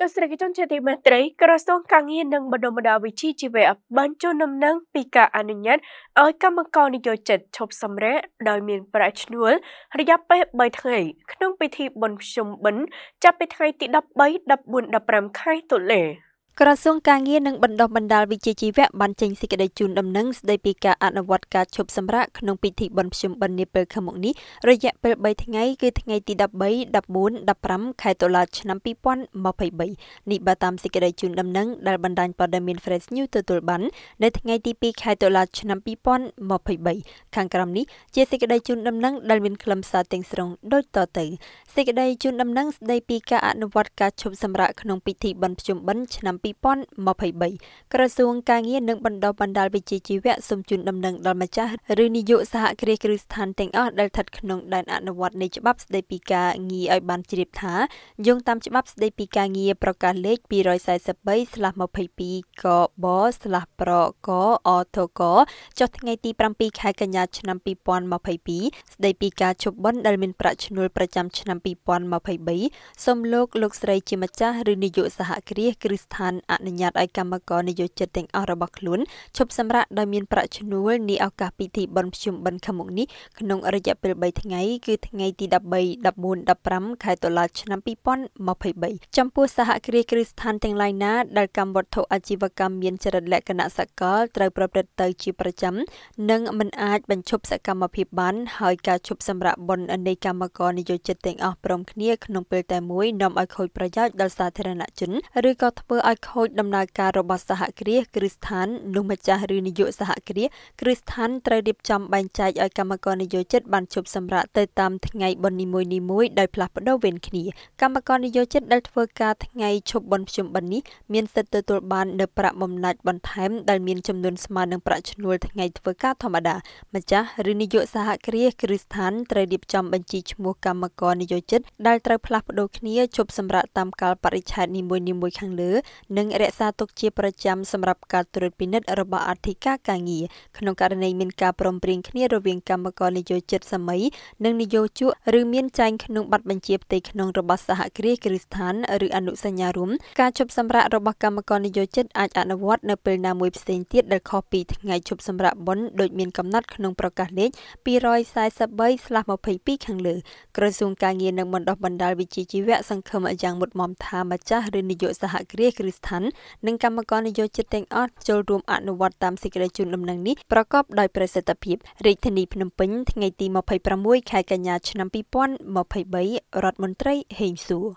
ទស្សនវិជ្ជាជាទីមេត្រីក្រសួងការងារនិងបណ្ដុះបណ្ដាលវិជ្ជាជីវៈបានចុះដំណឹងពីការអនុញ្ញាតឲ្យកម្មករនិយោជិតឈប់សម្រាកដោយមានប្រាក់ឈ្នួលរយៈពេល3ថ្ងៃក្នុងពិធីបុណ្យភ្ជុំបិណ្ឌចាប់ពីថ្ងៃទី13 14 15ខែតុលា។ក្រសួងការងារនិងបណ្ដុះបណ្ដាលវិជ្ជាជីវៈបានចេញសេចក្តីជូនដំណឹងស្តីពីការអនុវត្តការឈប់សម្រាកក្នុងពិធីបុណ្យភ្ជុំបិណ្ឌនាពេលខាងមុខនេះរយៈពេល3ថ្ងៃគឺថ្ងៃទី13 14 15ខែតុលាឆ្នាំ2023នេះបើតាមសេចក្តីជូនដំណឹងដែលបណ្ដាញព័ត៌មាន Fresh News ទទួលបាននៅថ្ងៃទី2ខែតុលាឆ្នាំ2023ខាងក្រោមនេះជាសេចក្តីជូនដំណឹងដែលមានខ្លឹមសារទាំងស្រុងដូចតទៅសេចក្តីជូនដំណឹងស្តីពីការអនុវត្តការឈប់សម្រាកក្នុងពិធីបុណ្យភ្ជុំបិណ្ឌឆ្នាំ2023ក្រសួងការងារនិងបណ្ដុះបណ្ដាលវិជ្ជាជីវៈសូមជូនដំណឹងដល់ម្ចាស់ឬនាយកសហគ្រាសគ្រឹះស្ថានទាំងអស់ដែលស្ថិតក្នុងដែនអនុវត្តនៃច្បាប់ស្ដីពីការងារឲ្យបានជ្រាបថាយោងតាមច្បាប់ស្ដីពីការងារប្រកាសលេខ243/22កប/ប្រកអធកចុះថ្ងៃទី7ខែកញ្ញាឆ្នាំ2022ស្ដីពីការជប់បន់ដែលមានប្រាក់ឈ្នួលប្រចាំឆ្នាំ2023សូមលោកលោកស្រីជាម្ចាស់ឬនាយកសហគ្រាសគ្រឹះស្ថានមិនអនុញ្ញាតឲ្យកម្មករនិយោជិតទាំងអស់របស់ខ្លួនឈប់សម្រាកដោយមានប្រាក់ឈ្នួលនីឱកាសពិធីបុណ្យភ្ជុំបិណ្ឌខាងមុខនេះក្នុងរយៈពេល3ថ្ងៃគឺថ្ងៃទី13 14 15ខែតុលាឆ្នាំ2023ចំពោះសហគ្រាសគ្រឹះស្ថានទាំងឡាយណាដែលកម្មវត្ថុអាជីវកម្មមានចរិតលក្ខណៈសកល ត្រូវប្រព្រឹត្តទៅជាប្រចាំនិងមិនអាចបញ្ឈប់សកម្មភាពបាន ហើយការឈប់សម្រាកបុណ្យនៃកម្មករនិយោជិតទាំងអស់ព្រមគ្នាក្នុងពេលតែមួយនាំឲ្យខូចប្រយោជន៍ដល់សាធារណជនឬក៏ធ្វើឲ្យខូចដំណើរការរបស់សហគ្រាសគ្រឹះស្ថាននោះម្ចាស់ឬនាយកសហគ្រាសគ្រឹះស្ថានត្រូវរៀបចំបែងចែកឲ្យកម្មករនិយោជិតបានជប់សម្រាកទៅតាមថ្ងៃបុណ្យនីមួយនីមួយដោយផ្លាស់ប្ដូរវេនគ្នាកម្មករនិយោជិតដែលធ្វើការថ្ងៃឈប់បុណ្យភ្ជុំបិណ្ឌនេះមានសិទ្ធិទទួលបាននូវប្រាក់បំណាច់បន្ថែម ដែលមានចំនួនស្មើនឹងប្រាក់ឈ្នួលថ្ងៃធ្វើការធម្មតាម្ចាស់ឬនាយកសហគ្រាសគ្រឹះស្ថានត្រូវរៀបចំបញ្ជីឈ្មោះកម្មករនិយោជិត ដែលត្រូវផ្លាស់ប្ដូរគ្នាជប់សម្រាកតាមកាលបរិច្ឆេទនីមួយៗខាងលើនិងរក្សាទុកជាប្រចាំសម្រាប់ការត្រួតពិនិត្យរបស់អធិការការងារក្នុងករណីមានការព្រមព្រៀងគ្នារវាងកម្មករនយោជិតសម័យនិងនយោជកឬមានចែងក្នុងប័ណ្ណបញ្ជាផ្ទៃក្នុងរបស់សហគ្រាសគ្រឹះស្ថានឬអនុសញ្ញារួមការជប់សម្រាករបស់កម្មករនយោជិតអាចអនុវត្តនៅពេលណាមួយផ្សេងទៀតដែលខុសពីថ្ងៃជប់សម្រាកបុណ្យដោយមានកំណត់ក្នុងប្រកាសលេខ243/22ខាងលើក្រសួងការងារនិងបណ្ដុះបណ្ដាលវិជ្ជាជីវៈសង្ឃឹមយ៉ាងមុតមមថាម្ចាស់ឬនយោសហគ្រាសគ្រឹះដ្ឋាននិងកម្មករនយោជិតទាំងអស់ចូលរួម អនុវត្តតាមសេចក្តីជូនដំណឹងនេះប្រកបដោយប្រសិទ្ធភាពរាជធានីភ្នំពេញថ្ងៃទី26ខែកញ្ញាឆ្នាំ2023រដ្ឋមន្ត្រី ហេងសួរ